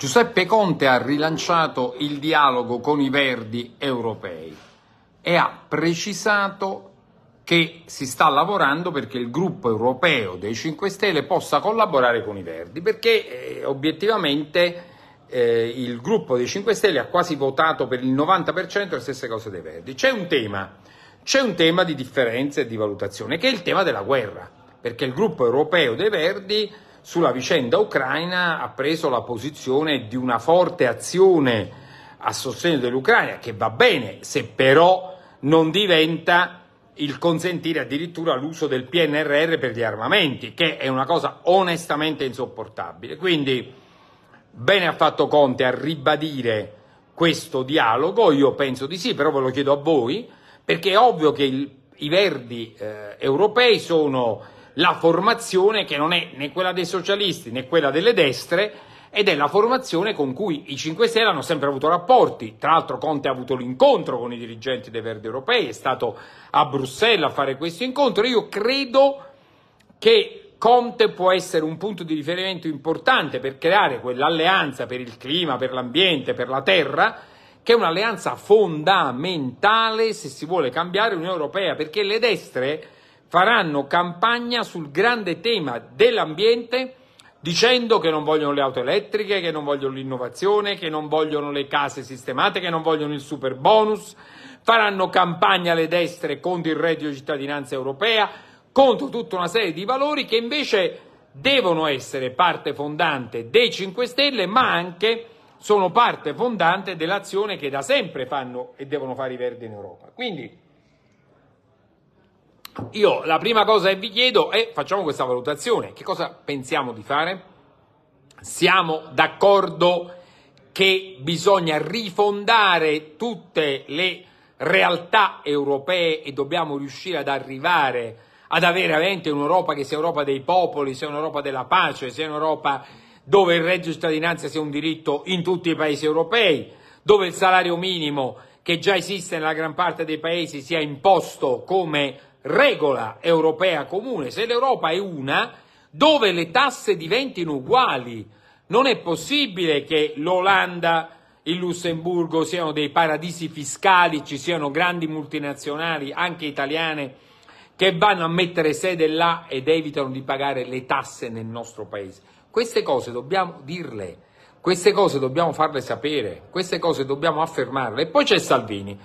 Giuseppe Conte ha rilanciato il dialogo con i verdi europei e ha precisato che si sta lavorando perché il gruppo europeo dei 5 Stelle possa collaborare con i Verdi, perché eh, obiettivamente eh, il gruppo dei 5 Stelle ha quasi votato per il 90% le stesse cose dei Verdi. C'è un tema, c'è un tema di differenza e di valutazione, che è il tema della guerra, perché il gruppo europeo dei Verdi sulla vicenda ucraina ha preso la posizione di una forte azione a sostegno dell'Ucraina, che va bene se però non diventa il consentire addirittura l'uso del PNRR per gli armamenti, che è una cosa onestamente insopportabile. Quindi bene ha fatto Conte a ribadire questo dialogo, io penso di sì, però ve lo chiedo a voi, perché è ovvio che il, i verdi eh, europei sono la formazione che non è né quella dei socialisti né quella delle destre ed è la formazione con cui i 5 Stelle hanno sempre avuto rapporti. Tra l'altro Conte ha avuto l'incontro con i dirigenti dei Verdi europei, è stato a Bruxelles a fare questo incontro. Io credo che Conte può essere un punto di riferimento importante per creare quell'alleanza per il clima, per l'ambiente, per la terra, che è un'alleanza fondamentale se si vuole cambiare l'Unione Europea, perché le destre faranno campagna sul grande tema dell'ambiente dicendo che non vogliono le auto elettriche, che non vogliono l'innovazione, che non vogliono le case sistemate, che non vogliono il super bonus, faranno campagna alle destre contro il reddito di cittadinanza europea, contro tutta una serie di valori che invece devono essere parte fondante dei 5 Stelle, ma anche sono parte fondante dell'azione che da sempre fanno e devono fare i Verdi in Europa. Quindi, io la prima cosa che vi chiedo è facciamo questa valutazione. Che cosa pensiamo di fare? Siamo d'accordo che bisogna rifondare tutte le realtà europee e dobbiamo riuscire ad arrivare ad avere veramente un'Europa che sia Europa dei popoli, sia un'Europa della pace, sia un'Europa dove il reddito di cittadinanza sia un diritto in tutti i paesi europei, dove il salario minimo che già esiste nella gran parte dei paesi sia imposto come regola europea comune, se l'Europa è una, dove le tasse diventino uguali. Non è possibile che l'Olanda, il Lussemburgo siano dei paradisi fiscali, ci siano grandi multinazionali, anche italiane, che vanno a mettere sede là ed evitano di pagare le tasse nel nostro paese. Queste cose dobbiamo dirle, queste cose dobbiamo farle sapere, queste cose dobbiamo affermarle. E poi c'è Salvini.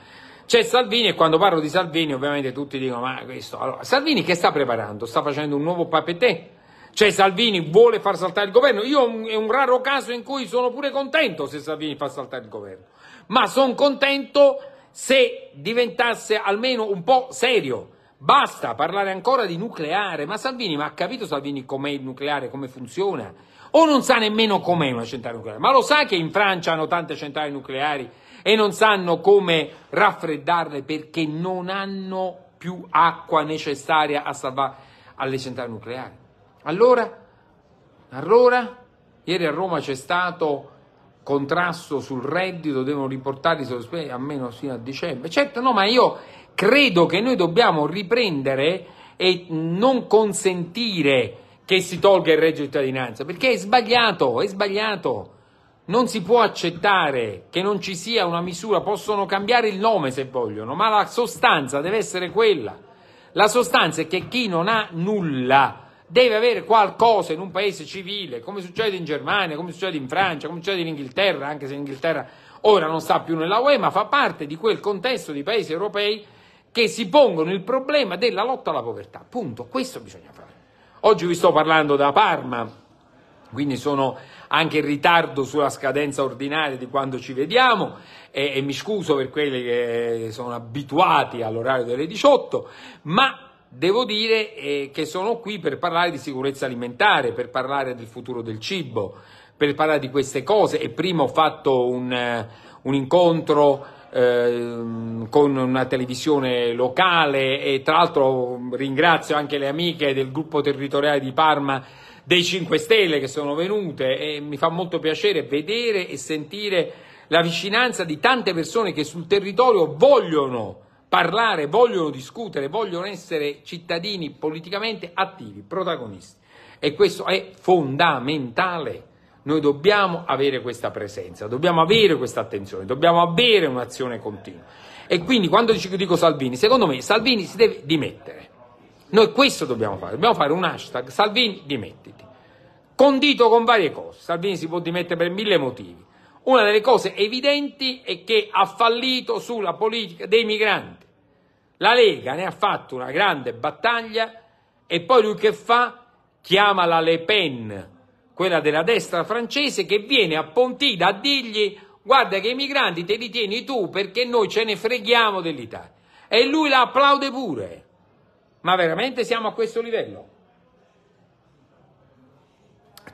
C'è Salvini e quando parlo di Salvini ovviamente tutti dicono ma questo... Allora, Salvini che sta preparando? Sta facendo un nuovo papetè? Cioè Salvini vuole far saltare il governo? Io è un raro caso in cui sono pure contento se Salvini fa saltare il governo, ma sono contento se diventasse almeno un po' serio. Basta parlare ancora di nucleare, ma Salvini, ma ha capito Salvini com'è il nucleare, come funziona? O non sa nemmeno com'è una centrale nucleare, ma lo sa che in Francia hanno tante centrali nucleari e non sanno come raffreddarle perché non hanno più acqua necessaria a salvare alle centrali nucleari. Allora, allora ieri a Roma c'è stato contrasto sul reddito, devono riportarli sospetti almeno fino a dicembre. Certo, no, ma io credo che noi dobbiamo riprendere e non consentire che si tolga il reddito di cittadinanza, perché è sbagliato, è sbagliato. Non si può accettare che non ci sia una misura, possono cambiare il nome se vogliono, ma la sostanza deve essere quella. La sostanza è che chi non ha nulla deve avere qualcosa in un paese civile, come succede in Germania, come succede in Francia, come succede in Inghilterra, anche se l'Inghilterra ora non sta più nella UE, ma fa parte di quel contesto di paesi europei che si pongono il problema della lotta alla povertà. Punto, questo bisogna fare. Oggi vi sto parlando da Parma, quindi sono anche in ritardo sulla scadenza ordinaria di quando ci vediamo e, e mi scuso per quelli che sono abituati all'orario delle 18, ma devo dire eh, che sono qui per parlare di sicurezza alimentare, per parlare del futuro del cibo, per parlare di queste cose e prima ho fatto un, eh, un incontro ehm, con una televisione locale e tra l'altro ringrazio anche le amiche del gruppo territoriale di Parma dei 5 Stelle che sono venute e mi fa molto piacere vedere e sentire la vicinanza di tante persone che sul territorio vogliono parlare, vogliono discutere, vogliono essere cittadini politicamente attivi, protagonisti. E questo è fondamentale. Noi dobbiamo avere questa presenza, dobbiamo avere questa attenzione, dobbiamo avere un'azione continua. E quindi quando dico Salvini, secondo me Salvini si deve dimettere noi questo dobbiamo fare, dobbiamo fare un hashtag Salvini dimettiti, condito con varie cose, Salvini si può dimettere per mille motivi, una delle cose evidenti è che ha fallito sulla politica dei migranti, la Lega ne ha fatto una grande battaglia e poi lui che fa? Chiama la Le Pen, quella della destra francese, che viene a Pontida a dirgli guarda che i migranti te li tieni tu perché noi ce ne freghiamo dell'Italia. E lui la applaude pure. Ma veramente siamo a questo livello?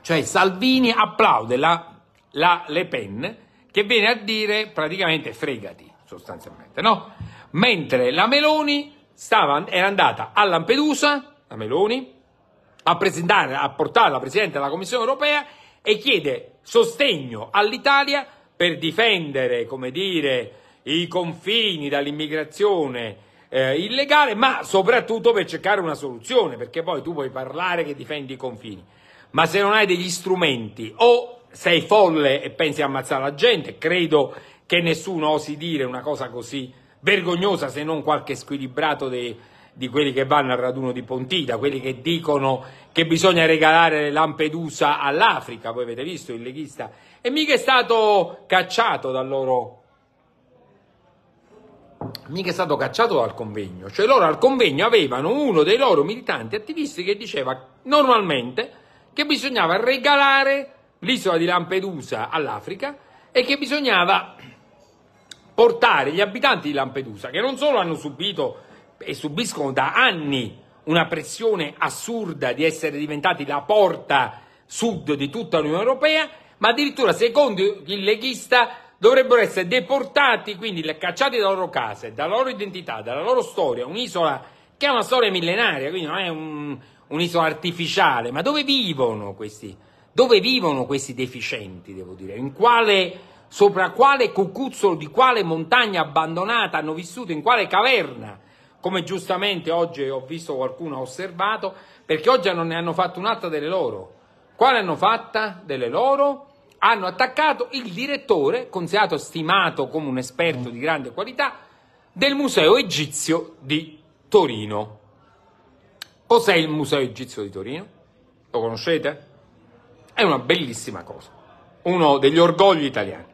Cioè Salvini applaude la, la Le Pen che viene a dire praticamente fregati sostanzialmente, no? Mentre la Meloni stava, era andata a Lampedusa, la Meloni, a presentare, a portare la Presidente della Commissione europea e chiede sostegno all'Italia per difendere, come dire, i confini dall'immigrazione eh, illegale, ma soprattutto per cercare una soluzione, perché poi tu puoi parlare che difendi i confini, ma se non hai degli strumenti o sei folle e pensi a ammazzare la gente, credo che nessuno osi dire una cosa così vergognosa se non qualche squilibrato dei, di quelli che vanno al raduno di Pontida, quelli che dicono che bisogna regalare Lampedusa all'Africa, voi avete visto il leghista, e mica è stato cacciato dal loro mica è stato cacciato dal convegno, cioè loro al convegno avevano uno dei loro militanti attivisti che diceva normalmente che bisognava regalare l'isola di Lampedusa all'Africa e che bisognava portare gli abitanti di Lampedusa, che non solo hanno subito e subiscono da anni una pressione assurda di essere diventati la porta sud di tutta l'Unione Europea, ma addirittura secondo il leghista dovrebbero essere deportati, quindi cacciati dalle loro case, dalla loro identità, dalla loro storia, un'isola che è una storia millenaria, quindi non è un, un'isola artificiale, ma dove vivono questi, dove vivono questi deficienti, devo dire, in quale, sopra quale cucuzzolo di quale montagna abbandonata hanno vissuto, in quale caverna, come giustamente oggi ho visto qualcuno ha osservato, perché oggi ne hanno fatto un'altra delle loro. Quale hanno fatta delle loro? hanno attaccato il direttore, considerato stimato come un esperto di grande qualità, del Museo Egizio di Torino. Cos'è il Museo Egizio di Torino? Lo conoscete? È una bellissima cosa, uno degli orgogli italiani.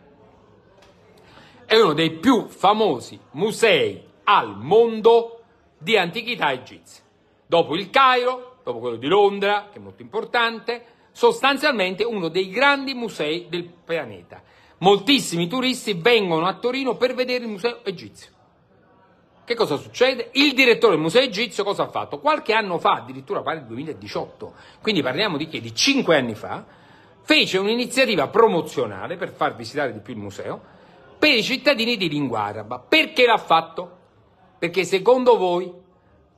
È uno dei più famosi musei al mondo di antichità egizia, dopo il Cairo, dopo quello di Londra, che è molto importante, sostanzialmente uno dei grandi musei del pianeta. Moltissimi turisti vengono a Torino per vedere il museo egizio. Che cosa succede? Il direttore del museo egizio cosa ha fatto? Qualche anno fa, addirittura pare il 2018, quindi parliamo di che? Di 5 anni fa, fece un'iniziativa promozionale per far visitare di più il museo per i cittadini di lingua araba. Perché l'ha fatto? Perché secondo voi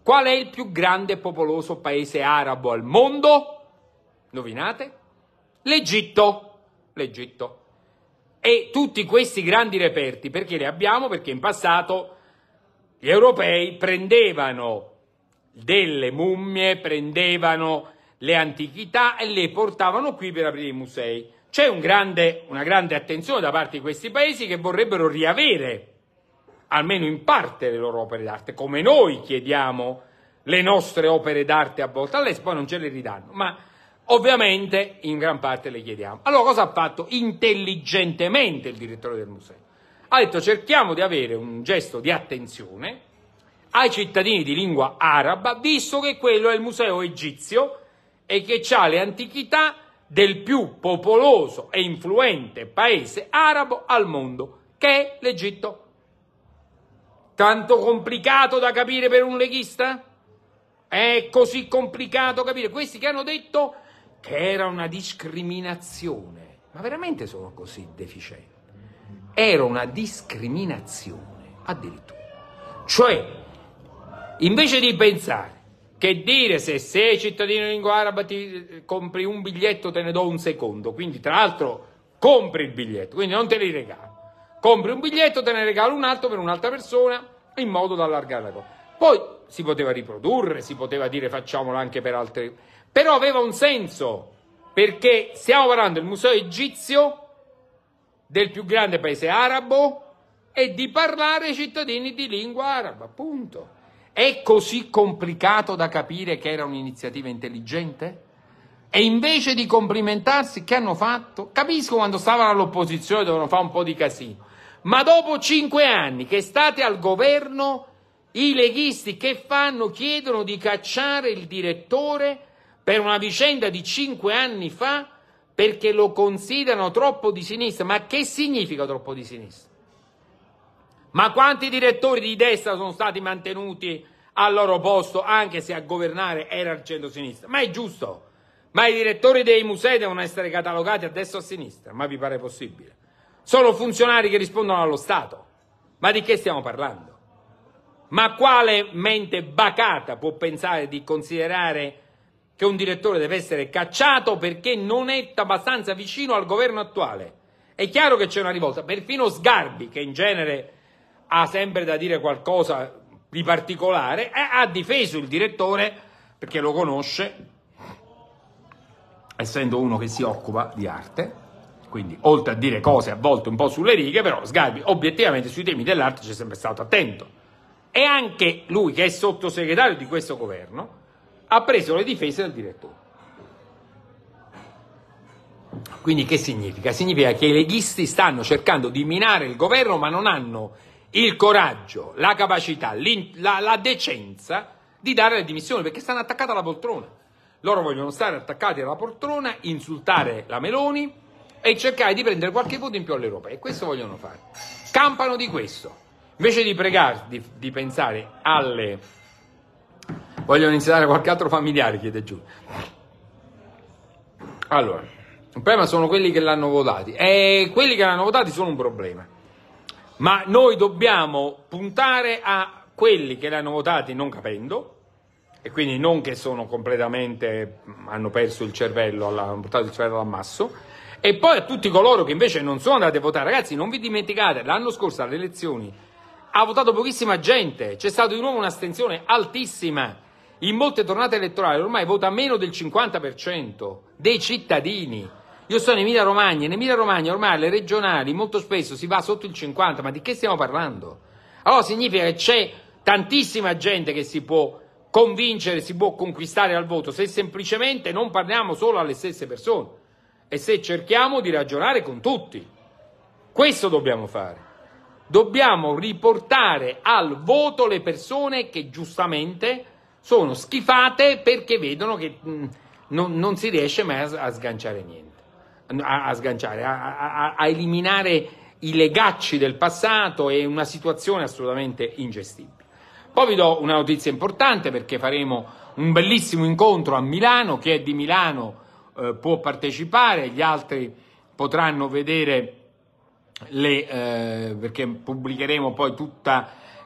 qual è il più grande e popoloso paese arabo al mondo? Indovinate? L'Egitto. L'Egitto. E tutti questi grandi reperti, perché li abbiamo? Perché in passato gli europei prendevano delle mummie, prendevano le antichità e le portavano qui per aprire i musei. C'è un grande, una grande attenzione da parte di questi paesi che vorrebbero riavere, almeno in parte, le loro opere d'arte, come noi chiediamo le nostre opere d'arte a volte all'Expo non ce le ridanno, ma Ovviamente in gran parte le chiediamo. Allora cosa ha fatto intelligentemente il direttore del museo? Ha detto cerchiamo di avere un gesto di attenzione ai cittadini di lingua araba, visto che quello è il museo egizio e che ha le antichità del più popoloso e influente paese arabo al mondo, che è l'Egitto. Tanto complicato da capire per un leghista? È così complicato capire. Questi che hanno detto che era una discriminazione. Ma veramente sono così deficiente? Era una discriminazione, addirittura. Cioè, invece di pensare che dire se sei cittadino in lingua araba ti eh, compri un biglietto te ne do un secondo, quindi tra l'altro compri il biglietto, quindi non te li regalo. Compri un biglietto, te ne regalo un altro per un'altra persona in modo da allargare la cosa. Poi si poteva riprodurre, si poteva dire facciamolo anche per altre però aveva un senso, perché stiamo parlando del museo egizio, del più grande paese arabo, e di parlare ai cittadini di lingua araba, appunto. È così complicato da capire che era un'iniziativa intelligente? E invece di complimentarsi, che hanno fatto? Capisco quando stavano all'opposizione dovevano fare un po' di casino, ma dopo cinque anni che state al governo, i leghisti che fanno? Chiedono di cacciare il direttore per una vicenda di cinque anni fa perché lo considerano troppo di sinistra. Ma che significa troppo di sinistra? Ma quanti direttori di destra sono stati mantenuti al loro posto anche se a governare era il centro-sinistra? Ma è giusto. Ma i direttori dei musei devono essere catalogati a destra o a sinistra, ma vi pare possibile? Sono funzionari che rispondono allo Stato. Ma di che stiamo parlando? Ma quale mente bacata può pensare di considerare che un direttore deve essere cacciato perché non è abbastanza vicino al governo attuale. È chiaro che c'è una rivolta, perfino Sgarbi, che in genere ha sempre da dire qualcosa di particolare, eh, ha difeso il direttore perché lo conosce, essendo uno che si occupa di arte. Quindi, oltre a dire cose a volte un po' sulle righe, però Sgarbi obiettivamente sui temi dell'arte c'è sempre stato attento. E anche lui, che è sottosegretario di questo governo, ha preso le difese del direttore. Quindi che significa? Significa che i leghisti stanno cercando di minare il governo ma non hanno il coraggio, la capacità, la, la decenza di dare le dimissioni perché stanno attaccati alla poltrona. Loro vogliono stare attaccati alla poltrona, insultare la Meloni e cercare di prendere qualche voto in più all'Europa e questo vogliono fare. Campano di questo. Invece di, pregare, di, di pensare alle Vogliono iniziare qualche altro familiare, chiede giù. Allora, il problema sono quelli che l'hanno votato E quelli che l'hanno votato sono un problema. Ma noi dobbiamo puntare a quelli che l'hanno votato non capendo, e quindi non che sono completamente, hanno perso il cervello, hanno portato il cervello all'ammasso, e poi a tutti coloro che invece non sono andati a votare, ragazzi, non vi dimenticate, l'anno scorso alle elezioni ha votato pochissima gente, c'è stata di nuovo un'astensione altissima in molte tornate elettorali ormai vota meno del 50% dei cittadini. Io sono in Emilia Romagna, in Emilia Romagna ormai le regionali molto spesso si va sotto il 50%, ma di che stiamo parlando? Allora significa che c'è tantissima gente che si può convincere, si può conquistare al voto se semplicemente non parliamo solo alle stesse persone e se cerchiamo di ragionare con tutti. Questo dobbiamo fare. Dobbiamo riportare al voto le persone che giustamente sono schifate perché vedono che mh, non, non, si riesce mai a, a sganciare niente, a, a sganciare, a, a eliminare i legacci del passato è una situazione assolutamente ingestibile. Poi vi do una notizia importante perché faremo un bellissimo incontro a Milano, chi è di Milano eh, può partecipare, gli altri potranno vedere le, eh, perché pubblicheremo poi tutti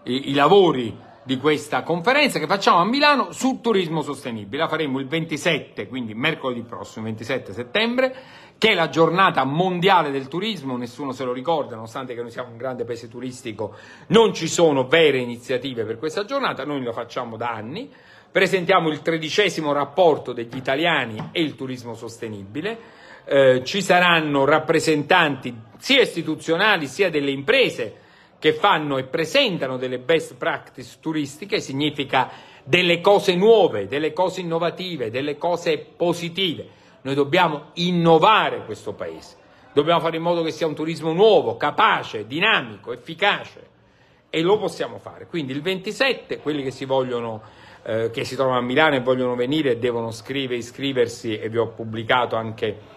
i, i lavori di questa conferenza che facciamo a Milano sul turismo sostenibile. La faremo il 27, quindi mercoledì prossimo, 27 settembre, che è la giornata mondiale del turismo, nessuno se lo ricorda, nonostante che noi siamo un grande paese turistico, non ci sono vere iniziative per questa giornata, noi lo facciamo da anni. Presentiamo il tredicesimo rapporto degli italiani e il turismo sostenibile. Eh, ci saranno rappresentanti sia istituzionali sia delle imprese che fanno e presentano delle best practice turistiche significa delle cose nuove, delle cose innovative, delle cose positive. Noi dobbiamo innovare questo paese, dobbiamo fare in modo che sia un turismo nuovo, capace, dinamico, efficace e lo possiamo fare. Quindi il 27, quelli che si, vogliono, eh, che si trovano a Milano e vogliono venire devono scrivere, iscriversi e vi ho pubblicato anche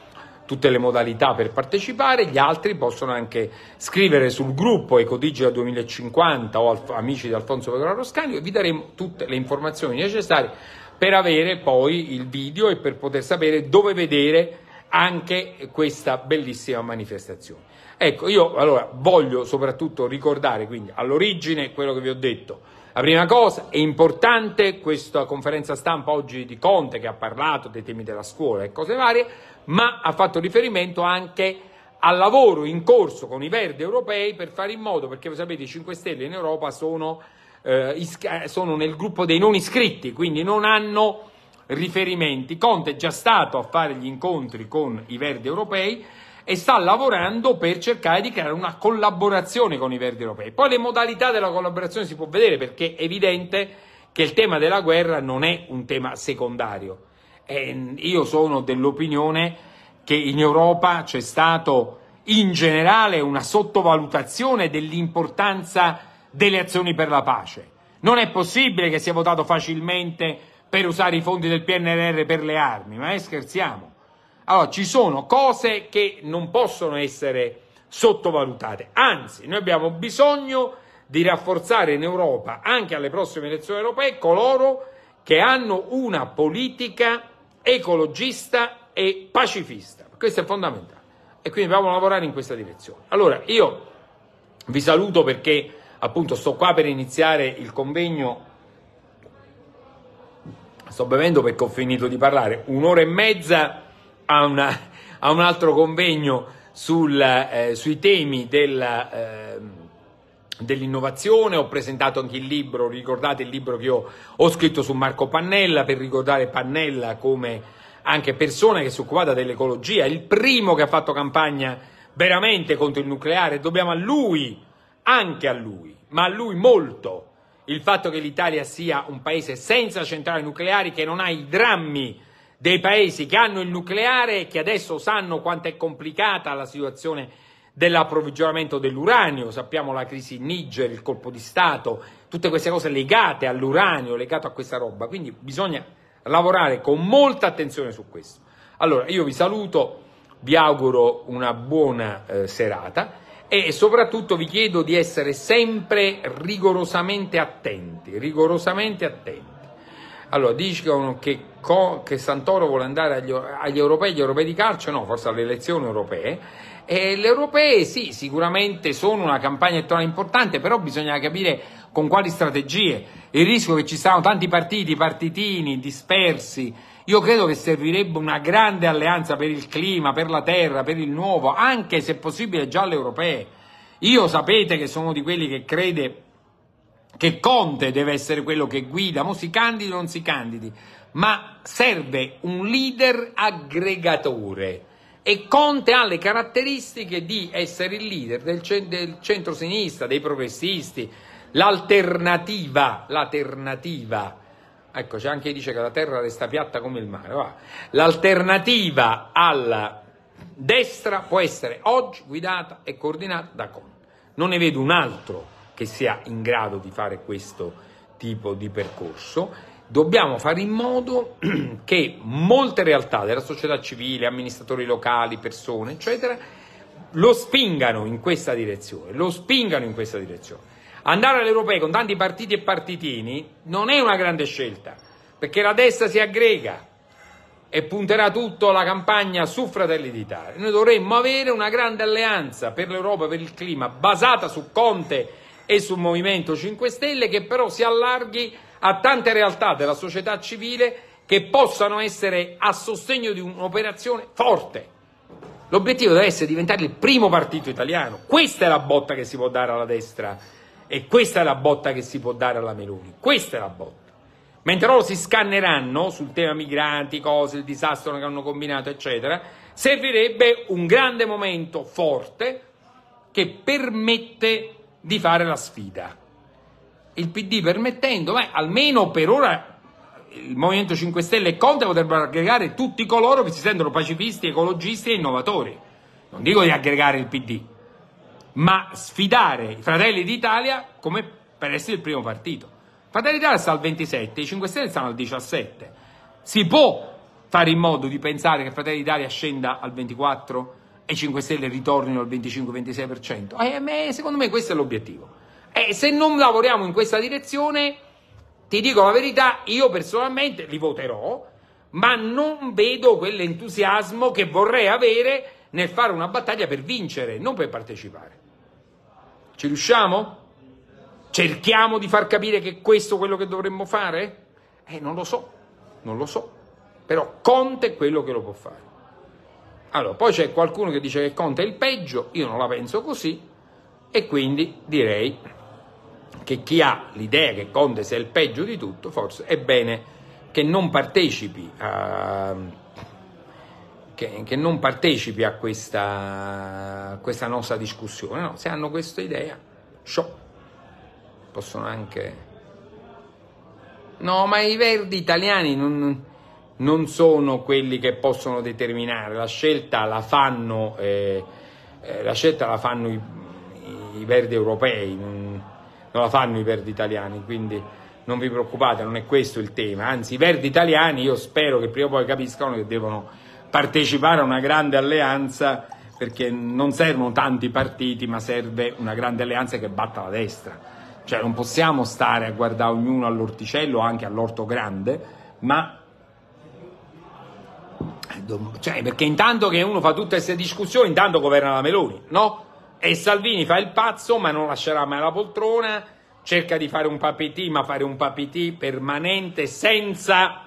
tutte le modalità per partecipare, gli altri possono anche scrivere sul gruppo Ecodigital 2050 o Alf- Amici di Alfonso Pecoraro Roscani e vi daremo tutte le informazioni necessarie per avere poi il video e per poter sapere dove vedere anche questa bellissima manifestazione. Ecco, io allora voglio soprattutto ricordare quindi all'origine quello che vi ho detto. La prima cosa è importante questa conferenza stampa oggi di Conte che ha parlato dei temi della scuola e cose varie, ma ha fatto riferimento anche al lavoro in corso con i verdi europei per fare in modo, perché sapete i 5 Stelle in Europa sono, eh, is- eh, sono nel gruppo dei non iscritti, quindi non hanno riferimenti. Conte è già stato a fare gli incontri con i verdi europei e sta lavorando per cercare di creare una collaborazione con i verdi europei. Poi le modalità della collaborazione si può vedere perché è evidente che il tema della guerra non è un tema secondario eh, io sono dell'opinione che in Europa c'è stato in generale una sottovalutazione dell'importanza delle azioni per la pace. Non è possibile che sia votato facilmente per usare i fondi del PNRR per le armi, ma eh, scherziamo. Allora, ci sono cose che non possono essere sottovalutate, anzi, noi abbiamo bisogno di rafforzare in Europa, anche alle prossime elezioni europee, coloro che hanno una politica ecologista e pacifista. Questo è fondamentale e quindi dobbiamo lavorare in questa direzione. Allora, io vi saluto perché appunto sto qua per iniziare il convegno. Sto bevendo perché ho finito di parlare un'ora e mezza a, una, a un altro convegno sul, eh, sui temi della. Eh, dell'innovazione, ho presentato anche il libro, ricordate il libro che io ho scritto su Marco Pannella per ricordare Pannella come anche persona che si è occupata dell'ecologia, il primo che ha fatto campagna veramente contro il nucleare, dobbiamo a lui, anche a lui, ma a lui molto, il fatto che l'Italia sia un paese senza centrali nucleari, che non ha i drammi dei paesi che hanno il nucleare e che adesso sanno quanto è complicata la situazione dell'approvvigionamento dell'uranio, sappiamo la crisi in Niger, il colpo di Stato, tutte queste cose legate all'uranio, legate a questa roba, quindi bisogna lavorare con molta attenzione su questo. Allora, io vi saluto, vi auguro una buona eh, serata e soprattutto vi chiedo di essere sempre rigorosamente attenti, rigorosamente attenti. Allora, dicono che, che Santoro vuole andare agli, agli europei, agli europei di calcio, no, forse alle elezioni europee, eh, le europee sì, sicuramente sono una campagna elettorale importante, però bisogna capire con quali strategie. Il rischio che ci siano tanti partiti, partitini, dispersi. Io credo che servirebbe una grande alleanza per il clima, per la terra, per il nuovo, anche se possibile già le europee. Io sapete che sono di quelli che crede che Conte deve essere quello che guida, mo si candidi o non si candidi, ma serve un leader aggregatore e Conte ha le caratteristiche di essere il leader del, cent- del centro-sinistra, dei progressisti, l'alternativa, l'alternativa. Ecco, c'è anche chi dice che la terra resta piatta come il mare. Va. L'alternativa alla destra può essere oggi guidata e coordinata da Conte. Non ne vedo un altro che sia in grado di fare questo tipo di percorso dobbiamo fare in modo che molte realtà della società civile, amministratori locali, persone, eccetera, lo spingano in questa direzione, lo spingano in questa direzione. Andare all'Europea con tanti partiti e partitini non è una grande scelta, perché la destra si aggrega e punterà tutto la campagna su Fratelli d'Italia. Noi dovremmo avere una grande alleanza per l'Europa, per il clima, basata su Conte e sul Movimento 5 Stelle, che però si allarghi a tante realtà della società civile che possano essere a sostegno di un'operazione forte. L'obiettivo deve essere diventare il primo partito italiano. Questa è la botta che si può dare alla destra e questa è la botta che si può dare alla Meloni. Questa è la botta. Mentre loro si scanneranno sul tema migranti, cose, il disastro che hanno combinato, eccetera, servirebbe un grande momento forte che permette di fare la sfida il PD permettendo, beh, almeno per ora il Movimento 5 Stelle e Conte potrebbero aggregare tutti coloro che si sentono pacifisti, ecologisti e innovatori. Non dico di aggregare il PD, ma sfidare i Fratelli d'Italia come per essere il primo partito. Fratelli d'Italia sta al 27, i 5 Stelle stanno al 17. Si può fare in modo di pensare che Fratelli d'Italia scenda al 24 e i 5 Stelle ritornino al 25-26%? Eh, secondo me questo è l'obiettivo. E eh, se non lavoriamo in questa direzione, ti dico la verità, io personalmente li voterò, ma non vedo quell'entusiasmo che vorrei avere nel fare una battaglia per vincere, non per partecipare. Ci riusciamo? Cerchiamo di far capire che questo è quello che dovremmo fare? Eh, non lo so, non lo so. Però Conte è quello che lo può fare. Allora, poi c'è qualcuno che dice che Conte è il peggio, io non la penso così, e quindi direi che chi ha l'idea che Conte sia il peggio di tutto, forse è bene che non partecipi a, che, che non partecipi a questa, a questa nostra discussione. No, se hanno questa idea, ciò Possono anche... No, ma i verdi italiani non, non sono quelli che possono determinare, la scelta la fanno, eh, eh la scelta la fanno i, i verdi europei, non la fanno i verdi italiani, quindi non vi preoccupate, non è questo il tema. Anzi, i verdi italiani io spero che prima o poi capiscano che devono partecipare a una grande alleanza perché non servono tanti partiti, ma serve una grande alleanza che batta la destra. Cioè non possiamo stare a guardare ognuno all'orticello, o anche all'orto grande, ma cioè, perché intanto che uno fa tutte queste discussioni, intanto governa la Meloni, no? E Salvini fa il pazzo, ma non lascerà mai la poltrona, cerca di fare un papitì, ma fare un papitì permanente senza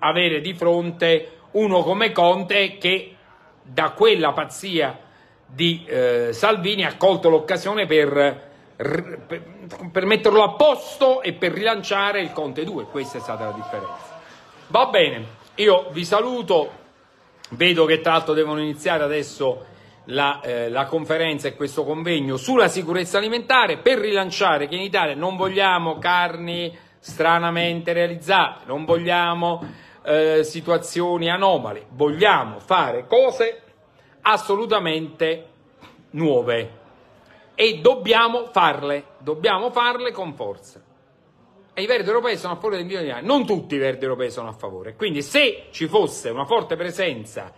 avere di fronte uno come Conte che da quella pazzia di eh, Salvini ha colto l'occasione per, per, per, metterlo a posto e per rilanciare il Conte 2. Questa è stata la differenza. Va bene, io vi saluto, vedo che tra l'altro devono iniziare adesso la, eh, la, conferenza e questo convegno sulla sicurezza alimentare per rilanciare che in Italia non vogliamo carni stranamente realizzate, non vogliamo eh, situazioni anomale, vogliamo fare cose assolutamente nuove e dobbiamo farle, dobbiamo farle con forza. E i verdi europei sono a favore del milione di anni, non tutti i verdi europei sono a favore, quindi se ci fosse una forte presenza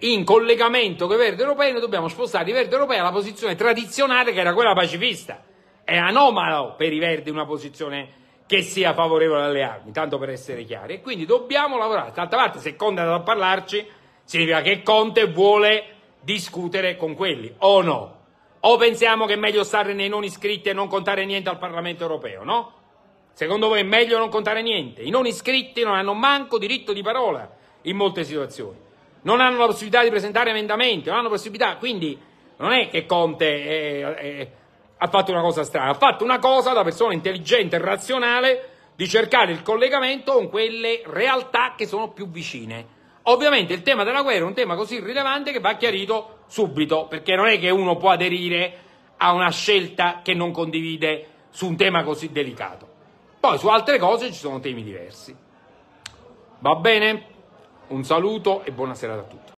in collegamento con i verdi europei noi dobbiamo spostare i verdi europei alla posizione tradizionale che era quella pacifista. È anomalo per i verdi una posizione che sia favorevole alle armi, tanto per essere chiari. E quindi dobbiamo lavorare. D'altra parte, se Conte è andato a parlarci, significa che Conte vuole discutere con quelli, o no? O pensiamo che è meglio stare nei non iscritti e non contare niente al Parlamento europeo, no? Secondo voi è meglio non contare niente? I non iscritti non hanno manco diritto di parola in molte situazioni non hanno la possibilità di presentare emendamenti, non hanno possibilità, quindi non è che Conte è, eh, è, eh, ha fatto una cosa strana, ha fatto una cosa da persona intelligente e razionale di cercare il collegamento con quelle realtà che sono più vicine. Ovviamente il tema della guerra è un tema così rilevante che va chiarito subito, perché non è che uno può aderire a una scelta che non condivide su un tema così delicato. Poi su altre cose ci sono temi diversi. Va bene? Un saluto e buona serata a tutti.